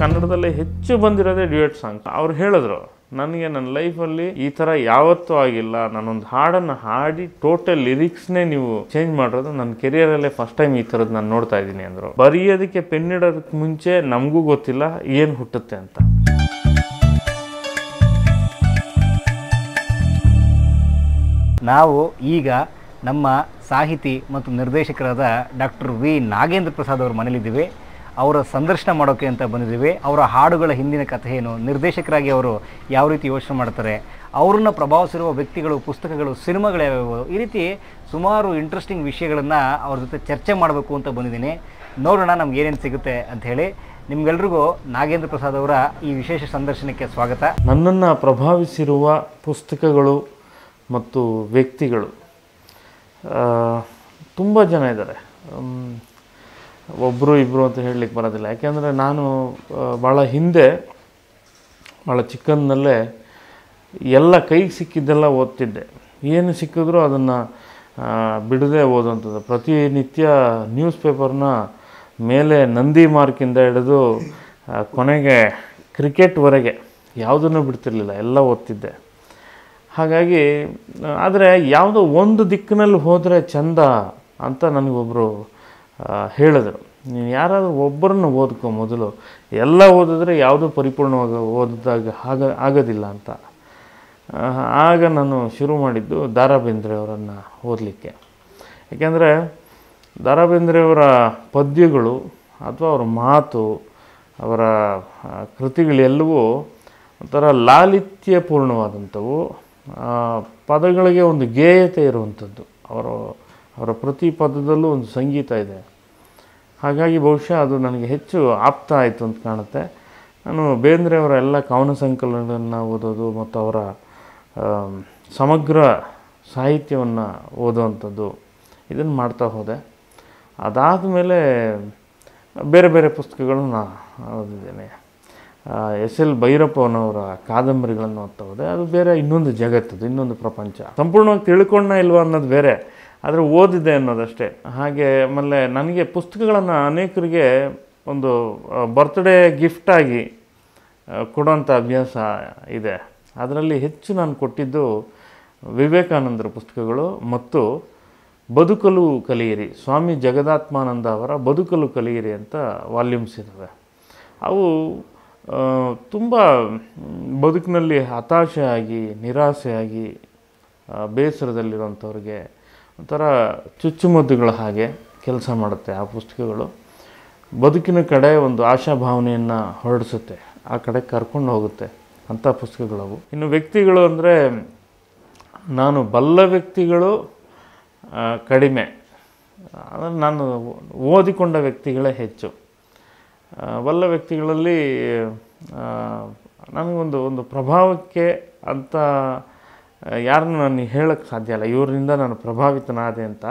ಕನ್ನಡದಲ್ಲಿ ಹೆಚ್ಚು ಬಂದಿರೋದೇ duet song ಅವ್ರು ಹೇಳಿದ್ರು ನನಗೆ ನನ್ನ ಲೈಫಲ್ಲಿ ಈ ಥರ ಯಾವತ್ತೂ ಆಗಿಲ್ಲ ನಾನೊಂದು ಹಾಡನ್ನು ಹಾಡಿ ಟೋಟಲ್ ಲಿರಿಕ್ಸ್ನೇ ನೀವು ಚೇಂಜ್ ಮಾಡೋದು ನನ್ನ ಕೆರಿಯರಲ್ಲೇ ಫಸ್ಟ್ ಟೈಮ್ ಈ ಥರದ್ದು ನಾನು ನೋಡ್ತಾ ಇದ್ದೀನಿ ಅಂದರು ಬರೆಯೋದಕ್ಕೆ ಪೆನ್ ಇಡೋದಕ್ಕೆ ಮುಂಚೆ ನಮಗೂ ಗೊತ್ತಿಲ್ಲ ಏನು ಹುಟ್ಟುತ್ತೆ ಅಂತ ನಾವು ಈಗ ನಮ್ಮ ಸಾಹಿತಿ ಮತ್ತು ನಿರ್ದೇಶಕರಾದ ಡಾಕ್ಟರ್ ವಿ ನಾಗೇಂದ್ರ ಪ್ರಸಾದ್ ಅವರ ಮನೇಲಿದ್ದೀವಿ ಅವರ ಸಂದರ್ಶನ ಮಾಡೋಕೆ ಅಂತ ಬಂದಿದ್ದೀವಿ ಅವರ ಹಾಡುಗಳ ಹಿಂದಿನ ಕಥೆ ಏನು ನಿರ್ದೇಶಕರಾಗಿ ಅವರು ಯಾವ ರೀತಿ ಯೋಚನೆ ಮಾಡ್ತಾರೆ ಅವ್ರನ್ನ ಪ್ರಭಾವಿಸಿರುವ ವ್ಯಕ್ತಿಗಳು ಪುಸ್ತಕಗಳು ಸಿನಿಮಾಗಳು ಯಾವ್ಯಾವ ಈ ರೀತಿ ಸುಮಾರು ಇಂಟ್ರೆಸ್ಟಿಂಗ್ ವಿಷಯಗಳನ್ನು ಅವ್ರ ಜೊತೆ ಚರ್ಚೆ ಮಾಡಬೇಕು ಅಂತ ಬಂದಿದ್ದೀನಿ ನೋಡೋಣ ನಮ್ಗೆ ಏನೇನು ಸಿಗುತ್ತೆ ಅಂತ ಹೇಳಿ ನಿಮ್ಗೆಲ್ರಿಗೂ ನಾಗೇಂದ್ರ ಪ್ರಸಾದ್ ಅವರ ಈ ವಿಶೇಷ ಸಂದರ್ಶನಕ್ಕೆ ಸ್ವಾಗತ ನನ್ನನ್ನು ಪ್ರಭಾವಿಸಿರುವ ಪುಸ್ತಕಗಳು ಮತ್ತು ವ್ಯಕ್ತಿಗಳು ತುಂಬ ಜನ ಇದ್ದಾರೆ ಒಬ್ಬರು ಇಬ್ಬರು ಅಂತ ಹೇಳಲಿಕ್ಕೆ ಬರೋದಿಲ್ಲ ಯಾಕೆಂದರೆ ನಾನು ಭಾಳ ಹಿಂದೆ ಭಾಳ ಚಿಕ್ಕಂದಲ್ಲೇ ಎಲ್ಲ ಕೈಗೆ ಸಿಕ್ಕಿದ್ದೆಲ್ಲ ಓದ್ತಿದ್ದೆ ಏನು ಸಿಕ್ಕಿದ್ರೂ ಅದನ್ನು ಬಿಡದೆ ಓದುವಂಥದ್ದು ಪ್ರತಿನಿತ್ಯ ನ್ಯೂಸ್ ಪೇಪರ್ನ ಮೇಲೆ ನಂದಿ ಮಾರ್ಕಿಂದ ಹಿಡಿದು ಕೊನೆಗೆ ಕ್ರಿಕೆಟ್ವರೆಗೆ ಯಾವುದನ್ನು ಬಿಡ್ತಿರಲಿಲ್ಲ ಎಲ್ಲ ಓದ್ತಿದ್ದೆ ಹಾಗಾಗಿ ಆದರೆ ಯಾವುದೋ ಒಂದು ದಿಕ್ಕಿನಲ್ಲಿ ಹೋದರೆ ಚಂದ ಅಂತ ನನಗೊಬ್ಬರು ಹೇಳಿದರು ನೀನು ಯಾರಾದರೂ ಒಬ್ಬರನ್ನು ಓದ್ಕೋ ಮೊದಲು ಎಲ್ಲ ಓದಿದ್ರೆ ಯಾವುದೂ ಪರಿಪೂರ್ಣವಾಗಿ ಓದಿದಾಗ ಆಗ ಆಗೋದಿಲ್ಲ ಅಂತ ಆಗ ನಾನು ಶುರು ಮಾಡಿದ್ದು ದಾರಾ ಓದಲಿಕ್ಕೆ ಏಕೆಂದರೆ ದಾರಾ ಬೇಂದ್ರೆಯವರ ಪದ್ಯಗಳು ಅಥವಾ ಅವರ ಮಾತು ಅವರ ಕೃತಿಗಳೆಲ್ಲವೂ ಒಂಥರ ಲಾಲಿತ್ಯಪೂರ್ಣವಾದಂಥವು ಪದಗಳಿಗೆ ಒಂದು ಗೇಯತೆ ಇರುವಂಥದ್ದು ಅವರು ಅವರ ಪ್ರತಿ ಪದದಲ್ಲೂ ಒಂದು ಸಂಗೀತ ಇದೆ ಹಾಗಾಗಿ ಬಹುಶಃ ಅದು ನನಗೆ ಹೆಚ್ಚು ಆಪ್ತ ಆಯಿತು ಅಂತ ಕಾಣುತ್ತೆ ನಾನು ಬೇಂದ್ರೆಯವರ ಎಲ್ಲ ಕವನ ಸಂಕಲನಗಳನ್ನು ಓದೋದು ಮತ್ತು ಅವರ ಸಮಗ್ರ ಸಾಹಿತ್ಯವನ್ನು ಓದೋವಂಥದ್ದು ಇದನ್ನು ಮಾಡ್ತಾ ಹೋದೆ ಅದಾದ ಮೇಲೆ ಬೇರೆ ಬೇರೆ ಪುಸ್ತಕಗಳನ್ನ ಓದಿದ್ದೇನೆ ಎಸ್ ಎಲ್ ಭೈರಪ್ಪನವರ ಕಾದಂಬರಿಗಳನ್ನು ಓದ್ತಾ ಹೋದೆ ಅದು ಬೇರೆ ಇನ್ನೊಂದು ಜಗತ್ತದು ಇನ್ನೊಂದು ಪ್ರಪಂಚ ಸಂಪೂರ್ಣವಾಗಿ ತಿಳ್ಕೊಂಡ ಇಲ್ವಾ ಅನ್ನೋದು ಬೇರೆ ಆದರೆ ಓದಿದೆ ಅನ್ನೋದಷ್ಟೇ ಹಾಗೆ ಆಮೇಲೆ ನನಗೆ ಪುಸ್ತಕಗಳನ್ನು ಅನೇಕರಿಗೆ ಒಂದು ಬರ್ತ್ಡೇ ಗಿಫ್ಟಾಗಿ ಕೊಡೋಂಥ ಅಭ್ಯಾಸ ಇದೆ ಅದರಲ್ಲಿ ಹೆಚ್ಚು ನಾನು ಕೊಟ್ಟಿದ್ದು ವಿವೇಕಾನಂದರ ಪುಸ್ತಕಗಳು ಮತ್ತು ಬದುಕಲು ಕಲಿಯಿರಿ ಸ್ವಾಮಿ ಜಗದಾತ್ಮಾನಂದ ಅವರ ಬದುಕಲು ಕಲಿಯಿರಿ ಅಂತ ವಾಲ್ಯೂಮ್ಸ್ ಇದ್ದಾವೆ ಅವು ತುಂಬ ಬದುಕಿನಲ್ಲಿ ಹತಾಶೆಯಾಗಿ ನಿರಾಸೆಯಾಗಿ ಬೇಸರದಲ್ಲಿರುವಂಥವ್ರಿಗೆ ಒಂಥರ ಚುಚ್ಚುಮದ್ದುಗಳ ಹಾಗೆ ಕೆಲಸ ಮಾಡುತ್ತೆ ಆ ಪುಸ್ತಕಗಳು ಬದುಕಿನ ಕಡೆ ಒಂದು ಆಶಾ ಹೊರಡಿಸುತ್ತೆ ಆ ಕಡೆ ಕರ್ಕೊಂಡು ಹೋಗುತ್ತೆ ಅಂಥ ಪುಸ್ತಕಗಳವು ಇನ್ನು ವ್ಯಕ್ತಿಗಳು ಅಂದರೆ ನಾನು ಬಲ್ಲ ವ್ಯಕ್ತಿಗಳು ಕಡಿಮೆ ಅಂದರೆ ನಾನು ಓದಿಕೊಂಡ ವ್ಯಕ್ತಿಗಳೇ ಹೆಚ್ಚು ಬಲ್ಲ ವ್ಯಕ್ತಿಗಳಲ್ಲಿ ನನಗೊಂದು ಒಂದು ಪ್ರಭಾವಕ್ಕೆ ಅಂತ ಯಾರನ್ನು ನಾನು ಹೇಳಕ್ಕೆ ಸಾಧ್ಯ ಇಲ್ಲ ಇವರಿಂದ ನಾನು ಪ್ರಭಾವಿತನಾದೆ ಅಂತ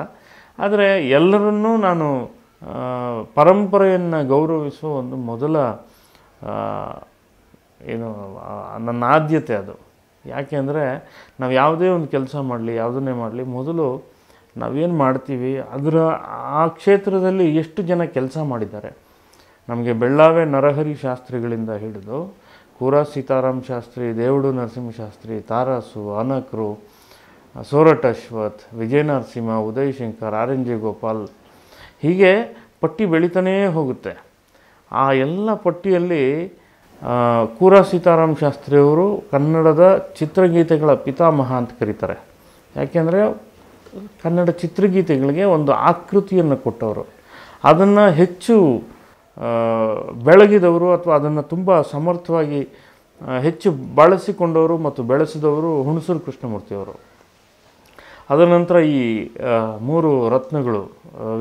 ಆದರೆ ಎಲ್ಲರನ್ನೂ ನಾನು ಪರಂಪರೆಯನ್ನು ಗೌರವಿಸುವ ಒಂದು ಮೊದಲ ಏನು ನನ್ನ ಆದ್ಯತೆ ಅದು ಯಾಕೆಂದರೆ ನಾವು ಯಾವುದೇ ಒಂದು ಕೆಲಸ ಮಾಡಲಿ ಯಾವುದನ್ನೇ ಮಾಡಲಿ ಮೊದಲು ನಾವೇನು ಮಾಡ್ತೀವಿ ಅದರ ಆ ಕ್ಷೇತ್ರದಲ್ಲಿ ಎಷ್ಟು ಜನ ಕೆಲಸ ಮಾಡಿದ್ದಾರೆ ನಮಗೆ ಬೆಳ್ಳಾವೆ ನರಹರಿ ಶಾಸ್ತ್ರಿಗಳಿಂದ ಹಿಡಿದು Kura Seetharam Shastri Devudu Narasimhashastri Tarasu Anakru Sorat Ashwath Vijaya Narasimha Uday Shankar R N J Gopal ಹೀಗೆ ಪಟ್ಟಿ ಬೆಳೀತಾನೇ ಹೋಗುತ್ತೆ ಆ ಎಲ್ಲ ಪಟ್ಟಿಯಲ್ಲಿ ಕೂರ ಸೀತಾರಾಮ್ ಶಾಸ್ತ್ರಿಯವರು ಕನ್ನಡದ ಚಿತ್ರಗೀತೆಗಳ ಪಿತಾಮಹ ಅಂತ ಕರೀತಾರೆ ಯಾಕೆಂದರೆ ಕನ್ನಡ ಚಿತ್ರಗೀತೆಗಳಿಗೆ ಒಂದು ಆಕೃತಿಯನ್ನು ಕೊಟ್ಟವರು ಅದನ್ನು ಹೆಚ್ಚು ಬೆಳಗಿದವರು ಅಥವಾ ಅದನ್ನು ತುಂಬ ಸಮರ್ಥವಾಗಿ ಹೆಚ್ಚು ಬಳಸಿಕೊಂಡವರು ಮತ್ತು ಬೆಳೆಸಿದವರು ಹುಣಸೂರು ಕೃಷ್ಣಮೂರ್ತಿಯವರು ಅದರ ನಂತರ ಈ ಮೂರು ರತ್ನಗಳು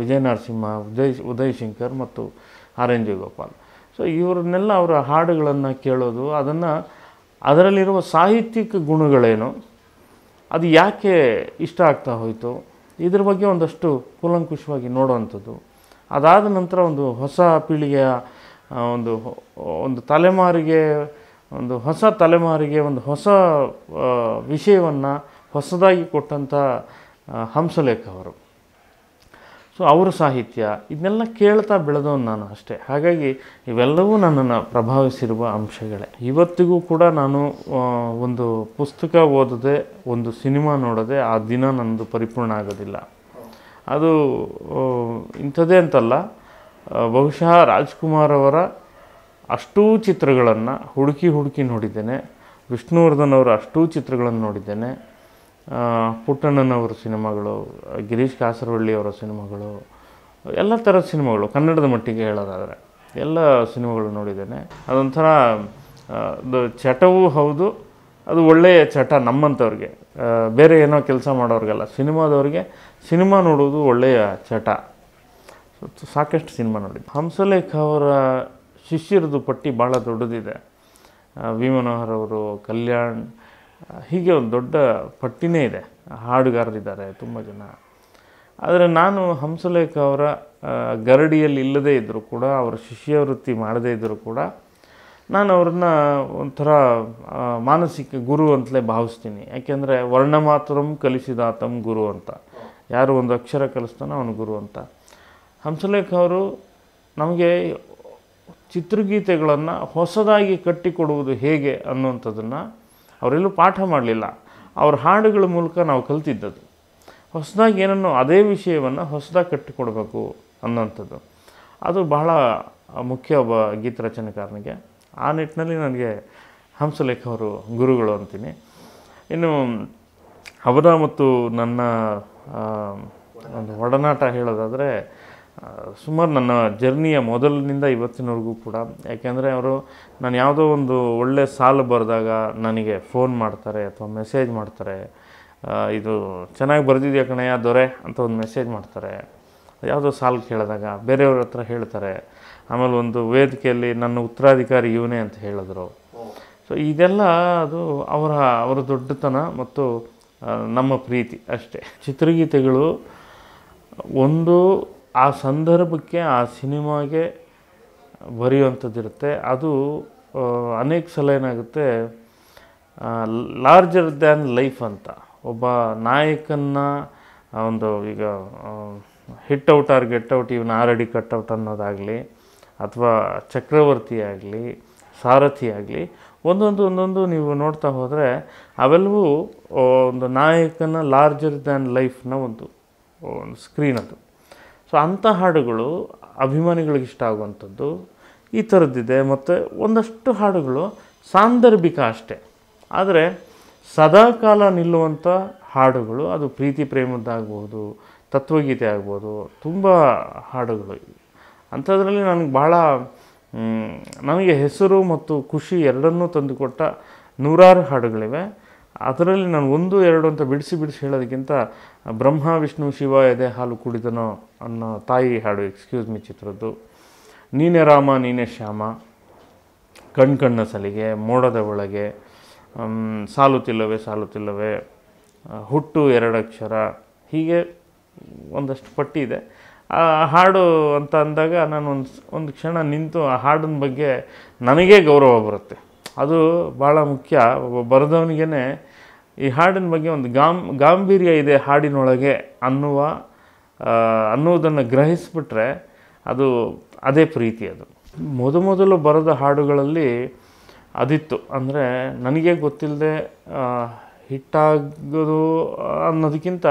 ವಿಜಯನರಸಿಂಹ ನರಸಿಂಹ ಉದಯ್ ಉದಯ್ ಶಂಕರ್ ಮತ್ತು R N G Gopal so ಇವರನ್ನೆಲ್ಲ ಅವರ ಹಾಡುಗಳನ್ನು ಕೇಳೋದು ಅದನ್ನು ಅದರಲ್ಲಿರುವ ಸಾಹಿತ್ಯಿಕ ಗುಣಗಳೇನು ಅದು ಯಾಕೆ ಇಷ್ಟ ಆಗ್ತಾ ಹೋಯಿತು ಇದ್ರ ಬಗ್ಗೆ ಒಂದಷ್ಟು ಕೂಲಂಕುಷವಾಗಿ ನೋಡೋವಂಥದ್ದು ಅದಾದ ನಂತರ ಒಂದು ಹೊಸ ಪೀಳಿಗೆಯ ಒಂದು ಒಂದು ತಲೆಮಾರಿಗೆ ಒಂದು ಹೊಸ ತಲೆಮಾರಿಗೆ ಒಂದು ಹೊಸ ವಿಷಯವನ್ನು ಹೊಸದಾಗಿ ಕೊಟ್ಟಂಥ ಹಂಸಲೇಖ ಅವರು ಸೊ ಅವರ ಸಾಹಿತ್ಯ ಇದನ್ನೆಲ್ಲ ಕೇಳ್ತಾ ಬೆಳೆದವನು ನಾನು ಅಷ್ಟೇ ಹಾಗಾಗಿ ಇವೆಲ್ಲವೂ ನನ್ನನ್ನು ಪ್ರಭಾವಿಸಿರುವ ಅಂಶಗಳೇ ಇವತ್ತಿಗೂ ಕೂಡ ನಾನು ಒಂದು ಪುಸ್ತಕ ಓದದೆ ಒಂದು ಸಿನಿಮಾ ನೋಡದೆ ಆ ದಿನ ನನ್ನದು ಪರಿಪೂರ್ಣ ಆಗೋದಿಲ್ಲ ಅದು ಇಂಥದ್ದೇ ಅಂತಲ್ಲ ಬಹುಶಃ ರಾಜ್ಕುಮಾರ್ ಅವರ ಅಷ್ಟೂ ಚಿತ್ರಗಳನ್ನು ಹುಡುಕಿ ಹುಡುಕಿ ನೋಡಿದ್ದೇನೆ ವಿಷ್ಣುವರ್ಧನ್ ಅವರ ಅಷ್ಟೂ ಚಿತ್ರಗಳನ್ನು ನೋಡಿದ್ದೇನೆ ಪುಟ್ಟಣ್ಣನವರ ಸಿನಿಮಾಗಳು ಗಿರೀಶ್ ಕಾಸರವಳ್ಳಿ ಅವರ ಸಿನಿಮಾಗಳು ಎಲ್ಲ ಥರದ ಸಿನಿಮಾಗಳು ಕನ್ನಡದ ಮಟ್ಟಿಗೆ ಹೇಳೋದಾದರೆ ಎಲ್ಲ ಸಿನಿಮಾಗಳು ನೋಡಿದ್ದೇನೆ ಅದೊಂಥರ ಚಟವೂ ಹೌದು ಅದು ಒಳ್ಳೆಯ ಚಟ ನಮ್ಮಂಥವ್ರಿಗೆ ಬೇರೆ ಏನೋ ಕೆಲಸ ಮಾಡೋರಿಗೆಲ್ಲ ಸಿನಿಮಾದವ್ರಿಗೆ ಸಿನಿಮಾ ನೋಡೋದು ಒಳ್ಳೆಯ ಚಟ ಸಾಕಷ್ಟು ಸಿನಿಮಾ ನೋಡಿ ಹಂಸಲೇಖ ಅವರ ಶಿಷ್ಯರದು ಪಟ್ಟಿ ಭಾಳ ದೊಡ್ಡದಿದೆ ವಿ ಮನೋಹರ್ ಅವರು ಕಲ್ಯಾಣ್ ಹೀಗೆ ಒಂದು ದೊಡ್ಡ ಪಟ್ಟಿನೇ ಇದೆ ಹಾಡುಗಾರರಿದ್ದಾರೆ ತುಂಬ ಜನ ಆದರೆ ನಾನು ಹಂಸಲೇಖ ಅವರ ಗರಡಿಯಲ್ಲಿ ಇಲ್ಲದೇ ಇದ್ದರೂ ಕೂಡ ಅವರ ಶಿಷ್ಯವೃತ್ತಿ ಮಾಡದೇ ಇದ್ದರೂ ಕೂಡ ನಾನು ಅವ್ರನ್ನ ಒಂಥರ ಮಾನಸಿಕ ಗುರು ಅಂತಲೇ ಭಾವಿಸ್ತೀನಿ ಯಾಕೆಂದರೆ ವರ್ಣ ಮಾತ್ರ ಕಲಿಸಿದಾತಂ ಗುರು ಅಂತ ಯಾರು ಒಂದು ಅಕ್ಷರ ಕಲಿಸ್ತಾನೋ ಅವನು ಗುರು ಅಂತ ಹಂಸಲೇಖ ಅವರು ನಮಗೆ ಚಿತ್ರಗೀತೆಗಳನ್ನು ಹೊಸದಾಗಿ ಕಟ್ಟಿಕೊಡುವುದು ಹೇಗೆ ಅನ್ನುವಂಥದ್ದನ್ನು ಅವರೆಲ್ಲೂ ಪಾಠ ಮಾಡಲಿಲ್ಲ ಅವ್ರ ಹಾಡುಗಳ ಮೂಲಕ ನಾವು ಕಲ್ತಿದ್ದದ್ದು ಹೊಸದಾಗಿ ಏನನ್ನು ಅದೇ ವಿಷಯವನ್ನು ಹೊಸದಾಗಿ ಕಟ್ಟಿಕೊಡಬೇಕು ಅನ್ನೋಂಥದ್ದು ಅದು ಬಹಳ ಮುಖ್ಯ ಒಬ್ಬ ಗೀತರಚನೆಕಾರನಿಗೆ ಆ ನಿಟ್ಟಿನಲ್ಲಿ ನನಗೆ ಹಂಸಲೇಖ ಅವರು ಗುರುಗಳು ಅಂತೀನಿ ಇನ್ನು ಅವರ ಮತ್ತು ನನ್ನ ಒಂದು ಒಡನಾಟ ಹೇಳೋದಾದರೆ ಸುಮಾರು ನನ್ನ ಜರ್ನಿಯ ಮೊದಲಿನಿಂದ ಇವತ್ತಿನವರೆಗೂ ಕೂಡ ಯಾಕೆಂದರೆ ಅವರು ನಾನು ಯಾವುದೋ ಒಂದು ಒಳ್ಳೆ ಸಾಲು ಬರೆದಾಗ ನನಗೆ ಫೋನ್ ಮಾಡ್ತಾರೆ ಅಥವಾ ಮೆಸೇಜ್ ಮಾಡ್ತಾರೆ ಇದು ಚೆನ್ನಾಗಿ ಬರೆದಿದೆಯಾ ಕಣಯ್ಯ ದೊರೆ ಅಂತ ಒಂದು ಮೆಸೇಜ್ ಮಾಡ್ತಾರೆ ಯಾವುದೋ ಸಾಲು ಕೇಳಿದಾಗ ಬೇರೆಯವ್ರ ಹತ್ರ ಹೇಳ್ತಾರೆ ಆಮೇಲೆ ಒಂದು ವೇದಿಕೆಯಲ್ಲಿ ನನ್ನ ಉತ್ತರಾಧಿಕಾರಿ ಇವನೇ ಅಂತ ಹೇಳಿದ್ರು ಸೊ ಇದೆಲ್ಲ ಅದು ಅವರ ಅವರ ದೊಡ್ಡತನ ಮತ್ತು ನಮ್ಮ ಪ್ರೀತಿ ಅಷ್ಟೇ ಚಿತ್ರಗೀತೆಗಳು ಒಂದು ಆ ಸಂದರ್ಭಕ್ಕೆ ಆ ಸಿನಿಮಾಗೆ ಬರೆಯುವಂಥದ್ದಿರುತ್ತೆ ಅದು ಅನೇಕ ಸಲ ಏನಾಗುತ್ತೆ ಲಾರ್ಜರ್ ದ್ಯಾನ್ ಲೈಫ್ ಅಂತ ಒಬ್ಬ ನಾಯಕನ್ನ ಒಂದು ಈಗ hit out or get out even or ಅಡಿ ಕಟ್ ಔಟ್ ಅನ್ನೋದಾಗಲಿ ಅಥವಾ ಚಕ್ರವರ್ತಿ ಆಗಲಿ ಸಾರಥಿ ಆಗಲಿ ಒಂದೊಂದು ಒಂದೊಂದು ನೀವು ನೋಡ್ತಾ ಹೋದರೆ ಅವೆಲ್ಲವೂ ಒಂದು ನಾಯಕನ ಲಾರ್ಜರ್ ದ್ಯಾನ್ ಲೈಫ್ನ ಒಂದು ಒಂದು ಸ್ಕ್ರೀನ್ ಅದು ಸೊ ಅಂಥ ಹಾಡುಗಳು ಅಭಿಮಾನಿಗಳಿಗೆ ಇಷ್ಟ ಆಗುವಂಥದ್ದು ಈ ಥರದ್ದಿದೆ ಮತ್ತು ಒಂದಷ್ಟು ಹಾಡುಗಳು ಸಾಂದರ್ಭಿಕ ಅಷ್ಟೇ ಆದರೆ ಸದಾಕಾಲ ನಿಲ್ಲುವಂಥ ಹಾಡುಗಳು ಅದು ಪ್ರೀತಿ ಪ್ರೇಮದ್ದಾಗ್ಬೋದು ತತ್ವಗೀತೆ ಆಗ್ಬೋದು ತುಂಬ ಹಾಡುಗಳು ಅಂಥದ್ರಲ್ಲಿ ನನಗೆ ಭಾಳ ನನಗೆ ಹೆಸರು ಮತ್ತು ಖುಷಿ ಎರಡನ್ನೂ ತಂದುಕೊಟ್ಟ ನೂರಾರು ಹಾಡುಗಳಿವೆ ಅದರಲ್ಲಿ ನಾನು ಒಂದು ಎರಡು ಅಂತ ಬಿಡಿಸಿ ಬಿಡಿಸಿ ಹೇಳೋದಕ್ಕಿಂತ ಬ್ರಹ್ಮ ವಿಷ್ಣು ಶಿವ ಎದೆ ಹಾಲು ಕುಡಿದನೋ ಅನ್ನೋ ತಾಯಿ ಹಾಡು ಎಕ್ಸ್ಕ್ಯೂಸ್ ಮಿ ಚಿತ್ರದ್ದು ನೀನೆ ರಾಮ ನೀನೇ ಶ್ಯಾಮ ಕಣ್ ಕಣ್ಣ ಸಲಿಗೆ ಮೋಡದ ಒಳಗೆ ಸಾಲುತ್ತಿಲ್ಲವೇ ಸಾಲುತ್ತಿಲ್ಲವೇ ಹುಟ್ಟು ಎರಡಕ್ಷರ ಹೀಗೆ ಒಂದಷ್ಟು ಪಟ್ಟಿ ಇದೆ ಆ ಹಾಡು ಅಂತ ಅಂದಾಗ ನಾನು ಒಂದು ಒಂದು ಕ್ಷಣ ನಿಂತು ಆ ಹಾಡಿನ ಬಗ್ಗೆ ನನಗೇ ಗೌರವ ಬರುತ್ತೆ ಅದು ಭಾಳ ಮುಖ್ಯ ಒಬ್ಬ ಬರೆದವನಿಗೇ ಈ ಹಾಡಿನ ಬಗ್ಗೆ ಒಂದು ಗಾಂ ಗಾಂಭೀರ್ಯ ಇದೆ ಹಾಡಿನೊಳಗೆ ಅನ್ನುವ ಅನ್ನುವುದನ್ನು ಗ್ರಹಿಸಿಬಿಟ್ರೆ ಅದು ಅದೇ ಪ್ರೀತಿ ಅದು ಮೊದಮೊದಲು ಬರೆದ ಹಾಡುಗಳಲ್ಲಿ ಅದಿತ್ತು ಅಂದರೆ ನನಗೆ ಗೊತ್ತಿಲ್ಲದೆ ಹಿಟ್ಟಾಗೋದು ಅನ್ನೋದಕ್ಕಿಂತ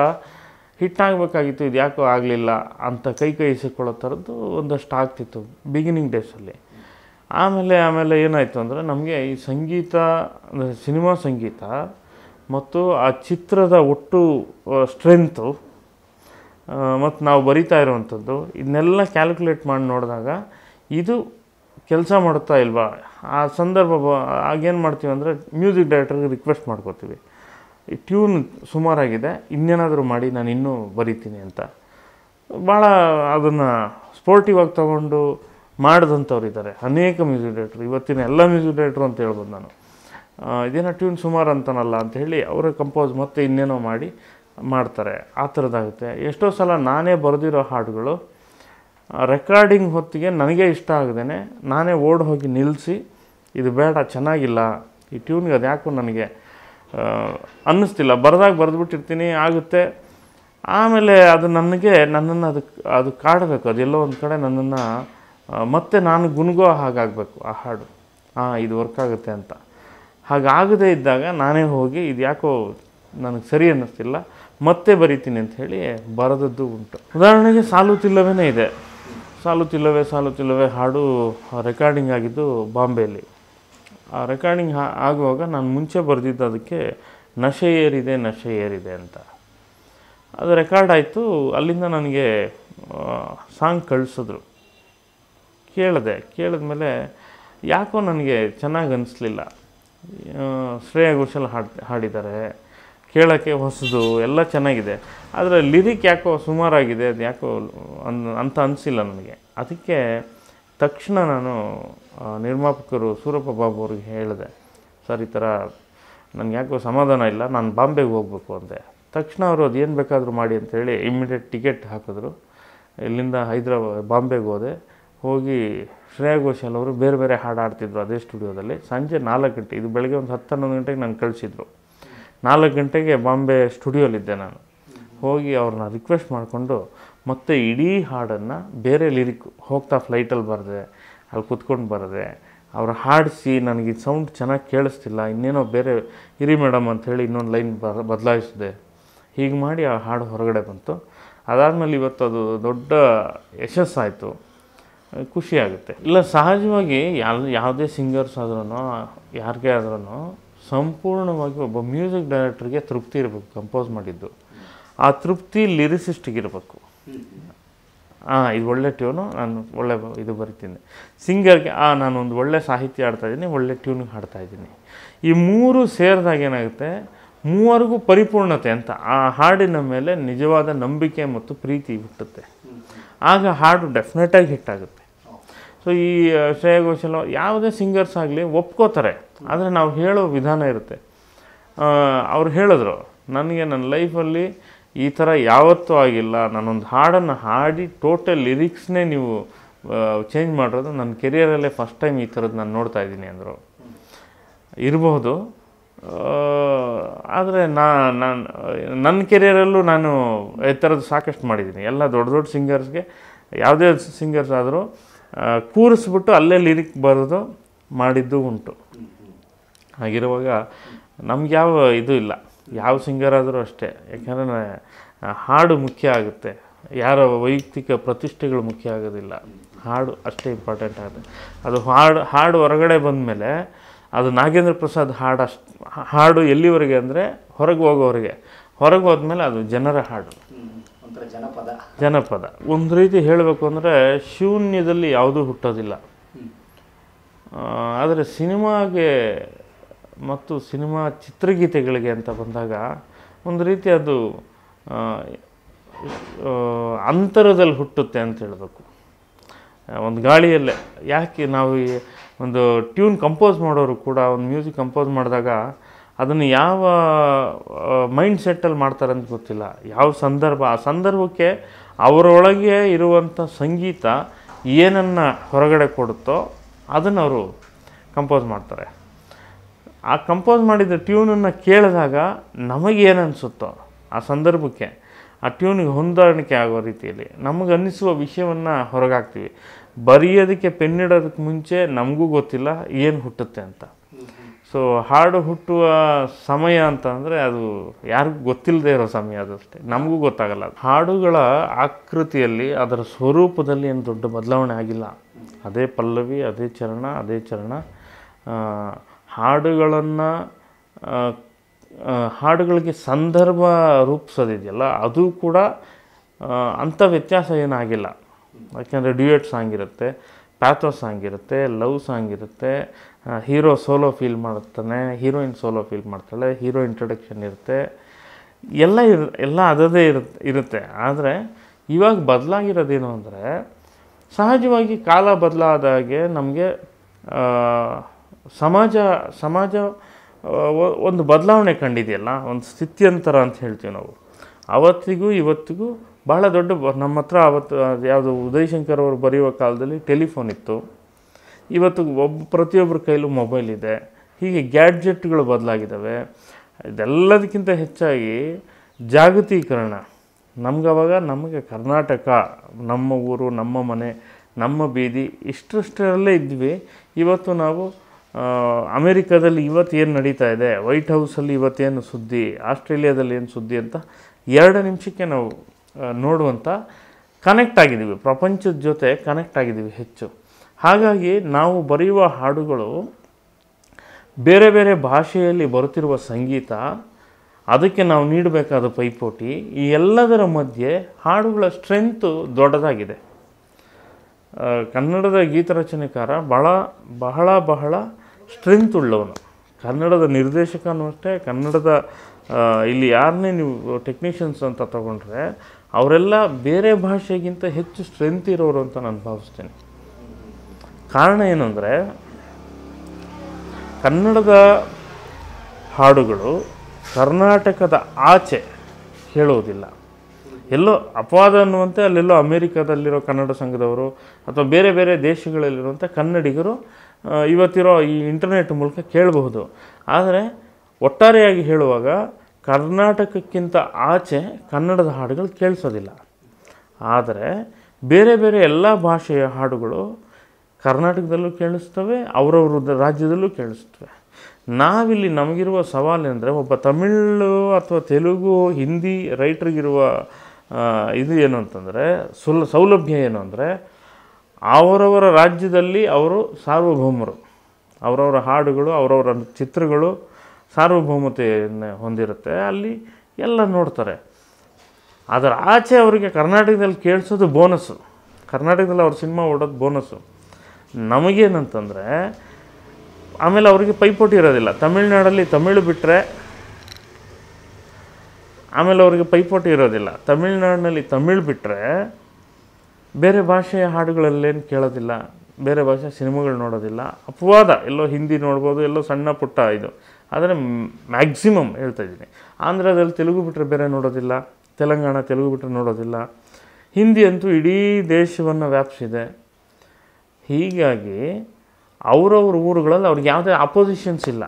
ಹಿಟ್ಟಾಗಬೇಕಾಗಿತ್ತು ಇದು ಯಾಕೋ ಆಗಲಿಲ್ಲ ಅಂತ ಕೈ ಕೈ ಇಸ್ಕೊಳ್ಳೋ ಥರದ್ದು ಒಂದಷ್ಟು ಆಗ್ತಿತ್ತು ಬಿಗಿನಿಂಗ್ ಡೇಸಲ್ಲಿ ಆಮೇಲೆ ಆಮೇಲೆ ಏನಾಯಿತು ಅಂದರೆ ನಮಗೆ ಈ ಸಂಗೀತ ಅಂದರೆ ಸಿನಿಮಾ ಸಂಗೀತ ಮತ್ತು ಆ ಚಿತ್ರದ ಒಟ್ಟು ಸ್ಟ್ರೆಂತು ಮತ್ತು ನಾವು ಬರಿತಾ ಇರುವಂಥದ್ದು ಇದನ್ನೆಲ್ಲ ಕ್ಯಾಲ್ಕುಲೇಟ್ ಮಾಡಿ ನೋಡಿದಾಗ ಇದು ಕೆಲಸ ಮಾಡುತ್ತಾ ಇಲ್ವಾ ಆ ಸಂದರ್ಭ ಆಗೇನು ಮಾಡ್ತೀವಿ ಅಂದರೆ ಮ್ಯೂಸಿಕ್ ಡೈರೆಕ್ಟರ್ಗೆ ರಿಕ್ವೆಸ್ಟ್ ಮಾಡ್ಕೋತೀವಿ ಈ ಟ್ಯೂನ್ ಸುಮಾರಾಗಿದೆ ಇನ್ನೇನಾದರೂ ಮಾಡಿ ನಾನು ಇನ್ನೂ ಬರಿತೀನಿ ಅಂತ ಭಾಳ ಅದನ್ನು ಸ್ಪೋರ್ಟಿವ್ ಆಗಿ ತೊಗೊಂಡು ಮಾಡಿದಂಥವ್ರು ಇದ್ದಾರೆ ಅನೇಕ ಮ್ಯೂಸಿಕ್ ಡೈರೆಕ್ಟ್ರು ಇವತ್ತಿನ ಎಲ್ಲ ಮ್ಯೂಸಿಕ್ ಡೈರೆಕ್ಟ್ರು ಅಂತ ಹೇಳ್ಬೋದು ನಾನು ಇದೇನೋ ಟ್ಯೂನ್ ಸುಮಾರು ಅಂತನಲ್ಲ ಅಂತ ಹೇಳಿ ಅವರೇ ಕಂಪೋಸ್ ಮತ್ತೆ ಇನ್ನೇನೋ ಮಾಡಿ ಮಾಡ್ತಾರೆ ಆ ಥರದ್ದಾಗುತ್ತೆ ಎಷ್ಟೋ ಸಲ ನಾನೇ ಬರೆದಿರೋ ಹಾಡುಗಳು ರೆಕಾರ್ಡಿಂಗ್ ಹೊತ್ತಿಗೆ ನನಗೆ ಇಷ್ಟ ಆಗದೇ ನಾನೇ ಓಡ್ ಹೋಗಿ ನಿಲ್ಲಿಸಿ ಇದು ಬೇಡ ಚೆನ್ನಾಗಿಲ್ಲ ಈ ಟ್ಯೂನ್ಗೆ ಅದು ಯಾಕೋ ನನಗೆ ಅನ್ನಿಸ್ತಿಲ್ಲ ಬರೆದಾಗ ಬರೆದ್ಬಿಟ್ಟಿರ್ತೀನಿ ಆಗುತ್ತೆ ಆಮೇಲೆ ಅದು ನನಗೆ ನನ್ನನ್ನು ಅದು ಅದು ಕಾಡಬೇಕು ಅದೆಲ್ಲೋ ಒಂದು ಕಡೆ ನನ್ನನ್ನು ಮತ್ತೆ ನಾನು ಗುಣಗೋ ಹಾಗಾಗಬೇಕು ಆ ಹಾಡು ಹಾಂ ಇದು ವರ್ಕ್ ಆಗುತ್ತೆ ಅಂತ ಹಾಗಾಗದೇ ಇದ್ದಾಗ ನಾನೇ ಹೋಗಿ ಇದು ಯಾಕೋ ನನಗೆ ಸರಿ ಅನ್ನಿಸ್ತಿಲ್ಲ ಮತ್ತೆ ಬರಿತೀನಿ ಅಂತ ಹೇಳಿ ಬರೆದದ್ದು ಉಂಟು ಉದಾಹರಣೆಗೆ ಸಾಲು ತಿಲ್ಲವೇನೇ ಇದೆ ಸಾಲು ಸಾಲು ತಿಲ್ಲವೆ ಹಾಡು ರೆಕಾರ್ಡಿಂಗ್ ಆಗಿದ್ದು ಬಾಂಬೆಯಲ್ಲಿ ಆ ರೆಕಾರ್ಡಿಂಗ್ ಆಗುವಾಗ ನಾನು ಮುಂಚೆ ಬರೆದಿದ್ದು ಅದಕ್ಕೆ ನಶೆ ಏರಿದೆ ನಶೆ ಏರಿದೆ ಅಂತ ಅದು ರೆಕಾರ್ಡ್ ಆಯಿತು ಅಲ್ಲಿಂದ ನನಗೆ ಸಾಂಗ್ ಕಳಿಸಿದ್ರು ಕೇಳಿದೆ ಕೇಳಿದ ಮೇಲೆ ಯಾಕೋ ನನಗೆ ಚೆನ್ನಾಗಿ ಅನಿಸ್ಲಿಲ್ಲ ಶ್ರೇಯ ಘೋಷಲ್ ಹಾಡ್ ಹಾಡಿದ್ದಾರೆ ಕೇಳೋಕ್ಕೆ ಹೊಸದು ಎಲ್ಲ ಚೆನ್ನಾಗಿದೆ ಆದರೆ ಲಿರಿಕ್ ಯಾಕೋ ಸುಮಾರಾಗಿದೆ ಅದು ಯಾಕೋ ಅನ್ ಅಂತ ಅನಿಸಿಲ್ಲ ನನಗೆ ಅದಕ್ಕೆ ತಕ್ಷಣ ನಾನು ನಿರ್ಮಾಪಕರು ಸೂರಪ್ಪ ಬಾಬು ಅವ್ರಿಗೆ ಹೇಳಿದೆ ಸರ್ ಈ ಥರ ನನಗೆ ಯಾಕೋ ಸಮಾಧಾನ ಇಲ್ಲ ನಾನು ಬಾಂಬೆಗೆ ಹೋಗಬೇಕು ಅಂದೆ ತಕ್ಷಣ ಅವರು ಅದು ಏನು ಬೇಕಾದರೂ ಮಾಡಿ ಅಂತೇಳಿ ಇಮ್ಮಿಡಿಯೇಟ್ ಟಿಕೆಟ್ ಹಾಕಿದ್ರು ಇಲ್ಲಿಂದ ಹೈದ್ರಾಬಾದ್ ಬಾಂಬೆಗೆ ಹೋದೆ ಹೋಗಿ ಶ್ರೇಯಾ ಘೋಷಾಲ್ ಅವರು ಬೇರೆ ಬೇರೆ ಹಾಡು ಆಡ್ತಿದ್ರು ಅದೇ ಸ್ಟುಡಿಯೋದಲ್ಲಿ ಸಂಜೆ ನಾಲ್ಕು ಗಂಟೆ ಇದು ಬೆಳಗ್ಗೆ ಒಂದು ಹತ್ತು ಹನ್ನೊಂದು ಗಂಟೆಗೆ ನಾನು ಕಳಿಸಿದ್ರು ನಾಲ್ಕು ಗಂಟೆಗೆ ಬಾಂಬೆ ಸ್ಟುಡಿಯೋಲಿದ್ದೆ ನಾನು ಹೋಗಿ ಅವ್ರನ್ನ ರಿಕ್ವೆಸ್ಟ್ ಮಾಡಿಕೊಂಡು ಮತ್ತೆ ಇಡೀ ಹಾಡನ್ನು ಬೇರೆ ಲಿರಿಕ್ ಹೋಗ್ತಾ ಫ್ಲೈಟಲ್ಲಿ ಬರೆದೆ ಅಲ್ಲಿ ಕುತ್ಕೊಂಡು ಬರದೆ ಅವ್ರು ಹಾಡಿಸಿ ನನಗೆ ಸೌಂಡ್ ಚೆನ್ನಾಗಿ ಕೇಳಿಸ್ತಿಲ್ಲ ಇನ್ನೇನೋ ಬೇರೆ ಇರಿ ಮೇಡಮ್ ಅಂಥೇಳಿ ಇನ್ನೊಂದು ಲೈನ್ ಬದಲಾಯಿಸಿದೆ ಹೀಗೆ ಮಾಡಿ ಆ ಹಾಡು ಹೊರಗಡೆ ಬಂತು ಅದಾದಮೇಲೆ ಇವತ್ತು ಅದು ದೊಡ್ಡ ಯಶಸ್ಸಾಯಿತು ಖುಷಿಯಾಗುತ್ತೆ ಇಲ್ಲ ಸಹಜವಾಗಿ ಯಾವ ಯಾವುದೇ ಸಿಂಗರ್ಸ್ ಆದ್ರೂ ಯಾರಿಗೇ ಆದ್ರೂ ಸಂಪೂರ್ಣವಾಗಿ ಒಬ್ಬ ಮ್ಯೂಸಿಕ್ ಡೈರೆಕ್ಟ್ರಿಗೆ ತೃಪ್ತಿ ಇರಬೇಕು ಕಂಪೋಸ್ ಮಾಡಿದ್ದು ಆ ತೃಪ್ತಿ ಲಿರಿಸಿಸ್ಟಿಗಿರಬೇಕು ಹಾಂ ಇದು ಒಳ್ಳೆ ಟ್ಯೂನು ನಾನು ಒಳ್ಳೆ ಇದು ಬರಿತೀನಿ ಸಿಂಗರ್ಗೆ ಆ ನಾನೊಂದು ಒಳ್ಳೆ ಸಾಹಿತ್ಯ ಹಾಡ್ತಾಯಿದ್ದೀನಿ ಒಳ್ಳೆ ಟ್ಯೂನಿಗೆ ಹಾಡ್ತಾಯಿದ್ದೀನಿ ಈ ಮೂರು ಸೇರಿದಾಗ ಏನಾಗುತ್ತೆ ಮೂವರಿಗೂ ಪರಿಪೂರ್ಣತೆ ಅಂತ ಆ ಹಾಡಿನ ಮೇಲೆ ನಿಜವಾದ ನಂಬಿಕೆ ಮತ್ತು ಪ್ರೀತಿ ಹುಟ್ಟುತ್ತೆ ಆಗ ಹಾಡು ಡೆಫಿನೆಟಾಗಿ ಹಿಟ್ಟಾಗುತ್ತೆ ಸೊ ಈ ಶ್ರೇಯ ಘೋಷಲ್ ಯಾವುದೇ ಸಿಂಗರ್ಸ್ ಆಗಲಿ ಒಪ್ಕೋತಾರೆ ಆದರೆ ನಾವು ಹೇಳೋ ವಿಧಾನ ಇರುತ್ತೆ ಅವ್ರು ಹೇಳಿದ್ರು ನನಗೆ ನನ್ನ ಲೈಫಲ್ಲಿ ಈ ಥರ ಯಾವತ್ತೂ ಆಗಿಲ್ಲ ನಾನೊಂದು ಹಾಡನ್ನು ಹಾಡಿ ಟೋಟಲ್ ಲಿರಿಕ್ಸ್ನೇ ನೀವು ಚೇಂಜ್ ಮಾಡಿರೋದು ನನ್ನ ಕೆರಿಯರಲ್ಲೇ ಫಸ್ಟ್ ಟೈಮ್ ಈ ಥರದ್ದು ನಾನು ನೋಡ್ತಾ ಇದ್ದೀನಿ ಅಂದರು ಇರಬಹುದು ಆದರೆ ನಾ ನಾನು ನನ್ನ ಕೆರಿಯರಲ್ಲೂ ನಾನು ಈ ಥರದ್ದು ಸಾಕಷ್ಟು ಮಾಡಿದ್ದೀನಿ ಎಲ್ಲ ದೊಡ್ಡ ದೊಡ್ಡ ಸಿಂಗರ್ಸ್ಗೆ ಯಾವುದೇ ಸಿಂಗರ್ಸ್ ಆದರೂ ಕೂರಿಸ್ಬಿಟ್ಟು ಅಲ್ಲೇ ಲಿರಿಕ್ ಬರೋದು ಮಾಡಿದ್ದು ಉಂಟು ಹಾಗಿರುವಾಗ ನಮ್ಗೆ ಯಾವ ಇದು ಇಲ್ಲ ಯಾವ ಸಿಂಗರ್ ಆದರೂ ಅಷ್ಟೇ ಯಾಕೆಂದರೆ ಹಾಡು ಮುಖ್ಯ ಆಗುತ್ತೆ ಯಾರ ವೈಯಕ್ತಿಕ ಪ್ರತಿಷ್ಠೆಗಳು ಮುಖ್ಯ ಆಗೋದಿಲ್ಲ ಹಾಡು ಅಷ್ಟೇ ಇಂಪಾರ್ಟೆಂಟ್ ಆಗುತ್ತೆ ಅದು ಹಾಡು ಹಾಡು ಹೊರಗಡೆ ಬಂದಮೇಲೆ ಅದು ನಾಗೇಂದ್ರ ಪ್ರಸಾದ್ ಹಾಡು ಅಷ್ಟು ಹಾಡು ಎಲ್ಲಿವರೆಗೆ ಅಂದರೆ ಹೊರಗೆ ಹೋಗೋವರೆಗೆ ಹೊರಗೆ ಹೋದ್ಮೇಲೆ ಅದು ಜನರ ಹಾಡು ಜನಪದ ಜನಪದ ಒಂದು ರೀತಿ ಹೇಳಬೇಕು ಅಂದರೆ ಶೂನ್ಯದಲ್ಲಿ ಯಾವುದೂ ಹುಟ್ಟೋದಿಲ್ಲ ಆದರೆ ಸಿನಿಮಾಗೆ ಮತ್ತು ಸಿನಿಮಾ ಚಿತ್ರಗೀತೆಗಳಿಗೆ ಅಂತ ಬಂದಾಗ ಒಂದು ರೀತಿ ಅದು ಅಂತರದಲ್ಲಿ ಹುಟ್ಟುತ್ತೆ ಅಂತ ಹೇಳಬೇಕು ಒಂದು ಗಾಳಿಯಲ್ಲೇ ಯಾಕೆ ನಾವು ಒಂದು ಟ್ಯೂನ್ ಕಂಪೋಸ್ ಮಾಡೋರು ಕೂಡ ಒಂದು ಮ್ಯೂಸಿಕ್ ಕಂಪೋಸ್ ಮಾಡಿದಾಗ ಅದನ್ನು ಯಾವ ಮೈಂಡ್ ಸೆಟ್ಟಲ್ಲಿ ಮಾಡ್ತಾರೆ ಅಂತ ಗೊತ್ತಿಲ್ಲ ಯಾವ ಸಂದರ್ಭ ಆ ಸಂದರ್ಭಕ್ಕೆ ಅವರೊಳಗೆ ಇರುವಂಥ ಸಂಗೀತ ಏನನ್ನು ಹೊರಗಡೆ ಕೊಡುತ್ತೋ ಅದನ್ನು ಅವರು ಕಂಪೋಸ್ ಮಾಡ್ತಾರೆ ಆ ಕಂಪೋಸ್ ಮಾಡಿದ ಟ್ಯೂನನ್ನು ಕೇಳಿದಾಗ ನಮಗೇನು ಅನಿಸುತ್ತೋ ಆ ಸಂದರ್ಭಕ್ಕೆ ಆ ಟ್ಯೂನಿಗೆ ಹೊಂದಾಣಿಕೆ ಆಗೋ ರೀತಿಯಲ್ಲಿ ನಮಗೆ ಅನ್ನಿಸುವ ವಿಷಯವನ್ನು ಹೊರಗಾಕ್ತೀವಿ ಬರೆಯೋದಕ್ಕೆ ಪೆನ್ನಿಡೋದಕ್ಕೆ ಮುಂಚೆ ನಮಗೂ ಗೊತ್ತಿಲ್ಲ ಏನು ಹುಟ್ಟುತ್ತೆ ಅಂತ ಸೊ ಹಾಡು ಹುಟ್ಟುವ ಸಮಯ ಅಂತ ಅಂದರೆ ಅದು ಯಾರಿಗೂ ಗೊತ್ತಿಲ್ಲದೆ ಇರೋ ಸಮಯ ಅದಷ್ಟೇ ನಮಗೂ ಗೊತ್ತಾಗಲ್ಲ ಹಾಡುಗಳ ಆಕೃತಿಯಲ್ಲಿ ಅದರ ಸ್ವರೂಪದಲ್ಲಿ ಏನು ದೊಡ್ಡ ಬದಲಾವಣೆ ಆಗಿಲ್ಲ ಅದೇ ಪಲ್ಲವಿ ಅದೇ ಚರಣ ಅದೇ ಚರಣ ಹಾಡುಗಳನ್ನು ಹಾಡುಗಳಿಗೆ ಸಂದರ್ಭ ರೂಪಿಸೋದಿದೆಯಲ್ಲ ಅದು ಕೂಡ ಅಂಥ ವ್ಯತ್ಯಾಸ ಏನಾಗಿಲ್ಲ ಯಾಕೆಂದರೆ ಡ್ಯೂಯೆಟ್ ಸಾಂಗ್ ಇರುತ್ತೆ ಪ್ಯಾಥೋ ಸಾಂಗ್ ಇರುತ್ತೆ ಲವ್ ಸಾಂಗ್ ಇರುತ್ತೆ ಹೀರೋ ಸೋಲೋ ಫೀಲ್ ಮಾಡ್ತಾನೆ ಹೀರೋಯಿನ್ ಸೋಲೋ ಫೀಲ್ ಮಾಡ್ತಾಳೆ ಹೀರೋ ಇಂಟ್ರೊಡಕ್ಷನ್ ಇರುತ್ತೆ ಎಲ್ಲ ಇರ ಎಲ್ಲ ಅದದೇ ಇರುತ್ತೆ ಇರುತ್ತೆ ಆದರೆ ಇವಾಗ ಬದಲಾಗಿರೋದೇನು ಅಂದರೆ ಸಹಜವಾಗಿ ಕಾಲ ಬದಲಾದಾಗೆ ನಮಗೆ ಸಮಾಜ ಸಮಾಜ ಒಂದು ಬದಲಾವಣೆ ಕಂಡಿದೆಯಲ್ಲ ಒಂದು ಸ್ಥಿತ್ಯಂತರ ಅಂತ ಹೇಳ್ತೀವಿ ನಾವು ಅವತ್ತಿಗೂ ಇವತ್ತಿಗೂ ಬಹಳ ದೊಡ್ಡ ನಮ್ಮ ಹತ್ರ ಅವತ್ತು ಯಾವುದು ಶಂಕರ್ ಅವರು ಬರೆಯುವ ಕಾಲದಲ್ಲಿ ಟೆಲಿಫೋನ್ ಇತ್ತು ಇವತ್ತು ಒಬ್ಬ ಪ್ರತಿಯೊಬ್ಬರ ಕೈಲೂ ಮೊಬೈಲ್ ಇದೆ ಹೀಗೆ ಗ್ಯಾಡ್ಜೆಟ್ಗಳು ಬದಲಾಗಿದ್ದಾವೆ ಇದೆಲ್ಲದಕ್ಕಿಂತ ಹೆಚ್ಚಾಗಿ ಜಾಗತೀಕರಣ ನಮಗವಾಗ ನಮಗೆ ಕರ್ನಾಟಕ ನಮ್ಮ ಊರು ನಮ್ಮ ಮನೆ ನಮ್ಮ ಬೀದಿ ಇಷ್ಟರಷ್ಟರಲ್ಲೇ ಇದ್ವಿ ಇವತ್ತು ನಾವು ಅಮೇರಿಕಾದಲ್ಲಿ ಇವತ್ತು ಏನು ನಡೀತಾ ಇದೆ ವೈಟ್ ಹೌಸಲ್ಲಿ ಇವತ್ತೇನು ಸುದ್ದಿ ಆಸ್ಟ್ರೇಲಿಯಾದಲ್ಲಿ ಏನು ಸುದ್ದಿ ಅಂತ ಎರಡು ನಿಮಿಷಕ್ಕೆ ನಾವು ನೋಡುವಂಥ ಕನೆಕ್ಟ್ ಆಗಿದ್ದೀವಿ ಪ್ರಪಂಚದ ಜೊತೆ ಕನೆಕ್ಟ್ ಆಗಿದ್ದೀವಿ ಹೆಚ್ಚು ಹಾಗಾಗಿ ನಾವು ಬರೆಯುವ ಹಾಡುಗಳು ಬೇರೆ ಬೇರೆ ಭಾಷೆಯಲ್ಲಿ ಬರುತ್ತಿರುವ ಸಂಗೀತ ಅದಕ್ಕೆ ನಾವು ನೀಡಬೇಕಾದ ಪೈಪೋಟಿ ಈ ಎಲ್ಲದರ ಮಧ್ಯೆ ಹಾಡುಗಳ ಸ್ಟ್ರೆಂತು ದೊಡ್ಡದಾಗಿದೆ ಕನ್ನಡದ ಗೀತ ರಚನೆಕಾರ ಬಹಳ ಬಹಳ ಬಹಳ ಸ್ಟ್ರೆಂತ್ ಉಳ್ಳವನು ಕನ್ನಡದ ನಿರ್ದೇಶಕನೂ ಅಷ್ಟೇ ಕನ್ನಡದ ಇಲ್ಲಿ ಯಾರನ್ನೇ ನೀವು ಟೆಕ್ನಿಷಿಯನ್ಸ್ ಅಂತ ತಗೊಂಡ್ರೆ ಅವರೆಲ್ಲ ಬೇರೆ ಭಾಷೆಗಿಂತ ಹೆಚ್ಚು ಸ್ಟ್ರೆಂತ್ ಇರೋರು ಅಂತ ನಾನು ಭಾವಿಸ್ತೇನೆ ಕಾರಣ ಏನಂದರೆ ಕನ್ನಡದ ಹಾಡುಗಳು ಕರ್ನಾಟಕದ ಆಚೆ ಹೇಳೋದಿಲ್ಲ ಎಲ್ಲೋ ಅಪವಾದ ಅನ್ನುವಂತೆ ಅಲ್ಲೆಲ್ಲೋ ಅಮೇರಿಕಾದಲ್ಲಿರೋ ಕನ್ನಡ ಸಂಘದವರು ಅಥವಾ ಬೇರೆ ಬೇರೆ ದೇಶಗಳಲ್ಲಿರುವಂಥ ಕನ್ನಡಿಗರು ಇವತ್ತಿರೋ ಈ ಇಂಟರ್ನೆಟ್ ಮೂಲಕ ಕೇಳಬಹುದು ಆದರೆ ಒಟ್ಟಾರೆಯಾಗಿ ಹೇಳುವಾಗ ಕರ್ನಾಟಕಕ್ಕಿಂತ ಆಚೆ ಕನ್ನಡದ ಹಾಡುಗಳು ಕೇಳಿಸೋದಿಲ್ಲ ಆದರೆ ಬೇರೆ ಬೇರೆ ಎಲ್ಲ ಭಾಷೆಯ ಹಾಡುಗಳು ಕರ್ನಾಟಕದಲ್ಲೂ ಕೇಳಿಸ್ತವೆ ಅವರವ್ರ ರಾಜ್ಯದಲ್ಲೂ ಕೇಳಿಸ್ತವೆ ನಾವಿಲ್ಲಿ ನಮಗಿರುವ ಸವಾಲೆಂದರೆ ಒಬ್ಬ ತಮಿಳು ಅಥವಾ ತೆಲುಗು ಹಿಂದಿ ರೈಟ್ರಿಗಿರುವ ಇದು ಏನು ಅಂತಂದರೆ ಸುಲ ಸೌಲಭ್ಯ ಏನು ಅಂದರೆ ಅವರವರ ರಾಜ್ಯದಲ್ಲಿ ಅವರು ಸಾರ್ವಭೌಮರು ಅವರವರ ಹಾಡುಗಳು ಅವರವರ ಚಿತ್ರಗಳು ಸಾರ್ವಭೌಮತೆಯನ್ನು ಹೊಂದಿರುತ್ತೆ ಅಲ್ಲಿ ಎಲ್ಲ ನೋಡ್ತಾರೆ ಅದರ ಆಚೆ ಅವರಿಗೆ ಕರ್ನಾಟಕದಲ್ಲಿ ಕೇಳಿಸೋದು ಬೋನಸ್ಸು ಕರ್ನಾಟಕದಲ್ಲಿ ಅವ್ರ ಸಿನಿಮಾ ಓಡೋದು ಬೋನಸ್ಸು ನಮಗೇನಂತಂದರೆ ಆಮೇಲೆ ಅವರಿಗೆ ಪೈಪೋಟಿ ಇರೋದಿಲ್ಲ ತಮಿಳ್ನಾಡಲ್ಲಿ ತಮಿಳು ಬಿಟ್ಟರೆ ಆಮೇಲೆ ಅವರಿಗೆ ಪೈಪೋಟಿ ಇರೋದಿಲ್ಲ ತಮಿಳ್ನಾಡಿನಲ್ಲಿ ತಮಿಳ್ ಬಿಟ್ಟರೆ ಬೇರೆ ಭಾಷೆಯ ಹಾಡುಗಳಲ್ಲೇನು ಕೇಳೋದಿಲ್ಲ ಬೇರೆ ಭಾಷೆ ಸಿನಿಮಾಗಳು ನೋಡೋದಿಲ್ಲ ಅಪವಾದ ಎಲ್ಲೋ ಹಿಂದಿ ನೋಡ್ಬೋದು ಎಲ್ಲೋ ಸಣ್ಣ ಪುಟ್ಟ ಇದು ಆದರೆ ಮ್ಯಾಕ್ಸಿಮಮ್ ಹೇಳ್ತಾ ಇದ್ದೀನಿ ಆಂಧ್ರದಲ್ಲಿ ತೆಲುಗು ಬಿಟ್ಟರೆ ಬೇರೆ ನೋಡೋದಿಲ್ಲ ತೆಲಂಗಾಣ ತೆಲುಗು ಬಿಟ್ಟರೆ ನೋಡೋದಿಲ್ಲ ಹಿಂದಿ ಅಂತೂ ಇಡೀ ದೇಶವನ್ನು ವ್ಯಾಪಿಸಿದೆ ಹೀಗಾಗಿ ಅವರವ್ರ ಊರುಗಳಲ್ಲಿ ಅವ್ರಿಗೆ ಯಾವುದೇ ಅಪೋಸಿಷನ್ಸ್ ಇಲ್ಲ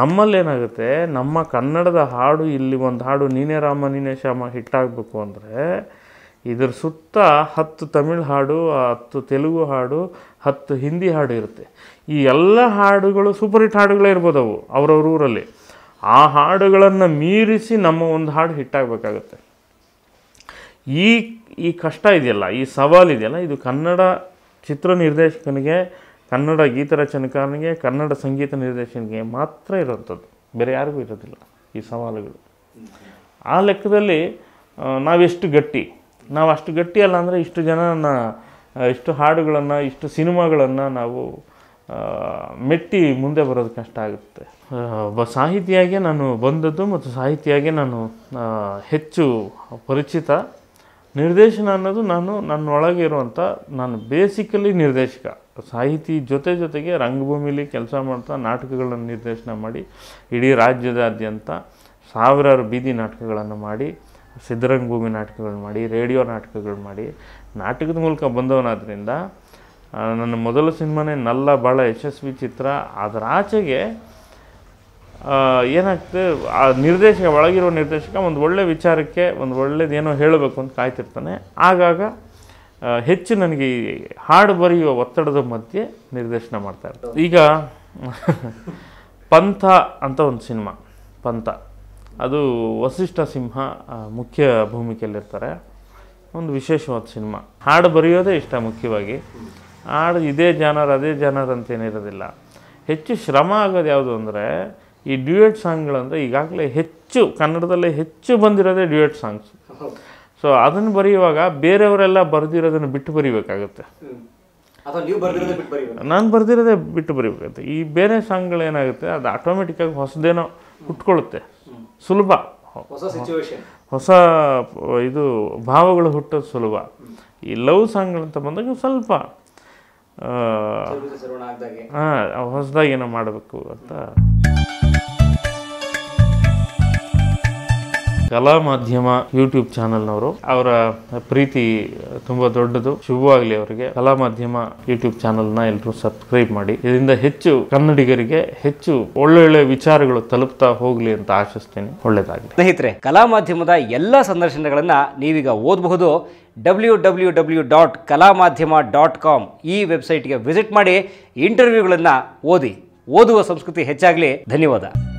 ನಮ್ಮಲ್ಲೇನಾಗುತ್ತೆ ನಮ್ಮ ಕನ್ನಡದ ಹಾಡು ಇಲ್ಲಿ ಒಂದು ಹಾಡು ನೀನೇ ರಾಮ ನೀನೇ ಶ್ಯಾಮ ಹಿಟ್ಟಾಗಬೇಕು ಅಂದರೆ ಇದ್ರ ಸುತ್ತ ಹತ್ತು ತಮಿಳ್ ಹಾಡು ಹತ್ತು ತೆಲುಗು ಹಾಡು ಹತ್ತು ಹಿಂದಿ ಹಾಡು ಇರುತ್ತೆ ಈ ಎಲ್ಲ ಹಾಡುಗಳು ಸೂಪರ್ ಹಿಟ್ ಹಾಡುಗಳೇ ಇರ್ಬೋದು ಅವು ಅವ್ರವ್ರ ಊರಲ್ಲಿ ಆ ಹಾಡುಗಳನ್ನು ಮೀರಿಸಿ ನಮ್ಮ ಒಂದು ಹಾಡು ಹಿಟ್ಟಾಗಬೇಕಾಗತ್ತೆ ಈ ಈ ಕಷ್ಟ ಇದೆಯಲ್ಲ ಈ ಸವಾಲಿದೆಯಲ್ಲ ಇದು ಕನ್ನಡ ಚಿತ್ರ ನಿರ್ದೇಶಕನಿಗೆ ಕನ್ನಡ ಗೀತ ರಚನೆಕಾರನಿಗೆ ಕನ್ನಡ ಸಂಗೀತ ನಿರ್ದೇಶನಿಗೆ ಮಾತ್ರ ಇರೋಂಥದ್ದು ಬೇರೆ ಯಾರಿಗೂ ಇರೋದಿಲ್ಲ ಈ ಸವಾಲುಗಳು ಆ ಲೆಕ್ಕದಲ್ಲಿ ನಾವೆಷ್ಟು ಗಟ್ಟಿ ನಾವು ಅಷ್ಟು ಗಟ್ಟಿ ಅಲ್ಲ ಅಂದರೆ ಇಷ್ಟು ಜನನ ಇಷ್ಟು ಹಾಡುಗಳನ್ನು ಇಷ್ಟು ಸಿನಿಮಾಗಳನ್ನು ನಾವು ಮೆಟ್ಟಿ ಮುಂದೆ ಬರೋದು ಕಷ್ಟ ಆಗುತ್ತೆ ಒಬ್ಬ ಸಾಹಿತಿಯಾಗೆ ನಾನು ಬಂದದ್ದು ಮತ್ತು ಸಾಹಿತಿಯಾಗೆ ನಾನು ಹೆಚ್ಚು ಪರಿಚಿತ ನಿರ್ದೇಶನ ಅನ್ನೋದು ನಾನು ನನ್ನೊಳಗೆ ಇರುವಂಥ ನಾನು ಬೇಸಿಕಲಿ ನಿರ್ದೇಶಕ ಸಾಹಿತಿ ಜೊತೆ ಜೊತೆಗೆ ರಂಗಭೂಮಿಲಿ ಕೆಲಸ ಮಾಡ್ತಾ ನಾಟಕಗಳನ್ನು ನಿರ್ದೇಶನ ಮಾಡಿ ಇಡೀ ರಾಜ್ಯದಾದ್ಯಂತ ಸಾವಿರಾರು ಬೀದಿ ನಾಟಕಗಳನ್ನು ಮಾಡಿ ಸಿದ್ಧರಂಗಭೂಮಿ ನಾಟಕಗಳು ಮಾಡಿ ರೇಡಿಯೋ ನಾಟಕಗಳು ಮಾಡಿ ನಾಟಕದ ಮೂಲಕ ಬಂದವನಾದ್ರಿಂದ ನನ್ನ ಮೊದಲ ಸಿನಿಮಾನೇ ನಲ್ಲ ಭಾಳ ಯಶಸ್ವಿ ಚಿತ್ರ ಅದರಾಚೆಗೆ ಏನಾಗ್ತದೆ ಆ ನಿರ್ದೇಶಕ ಒಳಗಿರೋ ನಿರ್ದೇಶಕ ಒಂದು ಒಳ್ಳೆ ವಿಚಾರಕ್ಕೆ ಒಂದು ಒಳ್ಳೇದೇನೋ ಹೇಳಬೇಕು ಅಂತ ಕಾಯ್ತಿರ್ತಾನೆ ಆಗಾಗ ಹೆಚ್ಚು ನನಗೆ ಹಾಡು ಬರೆಯುವ ಒತ್ತಡದ ಮಧ್ಯೆ ನಿರ್ದೇಶನ ಮಾಡ್ತಾ ಇರ್ತಾರೆ ಈಗ ಪಂಥ ಅಂತ ಒಂದು ಸಿನಿಮಾ ಪಂಥ ಅದು ವಸಿಷ್ಠ ಸಿಂಹ ಮುಖ್ಯ ಭೂಮಿಕೆಯಲ್ಲಿರ್ತಾರೆ ಒಂದು ವಿಶೇಷವಾದ ಸಿನಿಮಾ ಹಾಡು ಬರೆಯೋದೇ ಇಷ್ಟ ಮುಖ್ಯವಾಗಿ ಹಾಡು ಇದೇ ಜಾನರ್ ಅದೇ ಜಾನರ್ ಅಂತೇನಿರೋದಿಲ್ಲ ಹೆಚ್ಚು ಶ್ರಮ ಆಗೋದು ಯಾವುದು ಅಂದರೆ ಈ ಡ್ಯೂಯೆಟ್ ಸಾಂಗ್ಗಳಂದರೆ ಈಗಾಗಲೇ ಹೆಚ್ಚು ಕನ್ನಡದಲ್ಲೇ ಹೆಚ್ಚು ಬಂದಿರೋದೇ ಡ್ಯೂಯೆಟ್ ಸಾಂಗ್ಸ್ ಸೊ ಅದನ್ನು ಬರೆಯುವಾಗ ಬೇರೆಯವರೆಲ್ಲ ಬರೆದಿರೋದನ್ನು ಬಿಟ್ಟು ಬರೀಬೇಕಾಗುತ್ತೆ ನಾನು ಬರೆದಿರೋದೇ ಬಿಟ್ಟು ಬರೀಬೇಕಾಗುತ್ತೆ ಈ ಬೇರೆ ಸಾಂಗ್ಗಳೇನಾಗುತ್ತೆ ಅದು ಆಟೋಮೆಟಿಕ್ಕಾಗಿ ಹೊಸದೇನೋ ಹುಟ್ಕೊಳ್ಳುತ್ತೆ ಸುಲಭ ಹೊಸ ಇದು ಭಾವಗಳು ಹುಟ್ಟೋದು ಸುಲಭ ಈ ಲವ್ ಸಾಂಗ್ಗಳಂತ ಬಂದಾಗ ಸ್ವಲ್ಪ ಹಾಂ ಏನೋ ಮಾಡಬೇಕು ಅಂತ ಕಲಾ ಮಾಧ್ಯಮ ಯೂಟ್ಯೂಬ್ ಚಾನೆಲ್ನವರು ಅವರ ಪ್ರೀತಿ ತುಂಬಾ ದೊಡ್ಡದು ಶುಭವಾಗಲಿ ಅವರಿಗೆ ಕಲಾ ಮಾಧ್ಯಮ ಯೂಟ್ಯೂಬ್ ಚಾನಲ್ನ ಎಲ್ಲರೂ ಸಬ್ಸ್ಕ್ರೈಬ್ ಮಾಡಿ ಇದರಿಂದ ಹೆಚ್ಚು ಕನ್ನಡಿಗರಿಗೆ ಹೆಚ್ಚು ಒಳ್ಳೊಳ್ಳೆ ವಿಚಾರಗಳು ತಲುಪ್ತಾ ಹೋಗಲಿ ಅಂತ ಆಶಿಸ್ತೇನೆ ಒಳ್ಳೆಯದಾಗಲಿ ಸ್ನೇಹಿತರೆ ಕಲಾ ಮಾಧ್ಯಮದ ಎಲ್ಲ ಸಂದರ್ಶನಗಳನ್ನು ನೀವೀಗ ಓದಬಹುದು ಡಬ್ಲ್ಯೂ ಡಬ್ಲ್ಯೂ ಡಬ್ಲ್ಯೂ ಡಾಟ್ ಕಲಾ ಮಾಧ್ಯಮ ಡಾಟ್ ಕಾಮ್ ಈ ವೆಬ್ಸೈಟ್ಗೆ ವಿಸಿಟ್ ಮಾಡಿ ಇಂಟರ್ವ್ಯೂಗಳನ್ನು ಓದಿ ಓದುವ ಸಂಸ್ಕೃತಿ ಹೆಚ್ಚಾಗಲಿ ಧನ್ಯವಾದ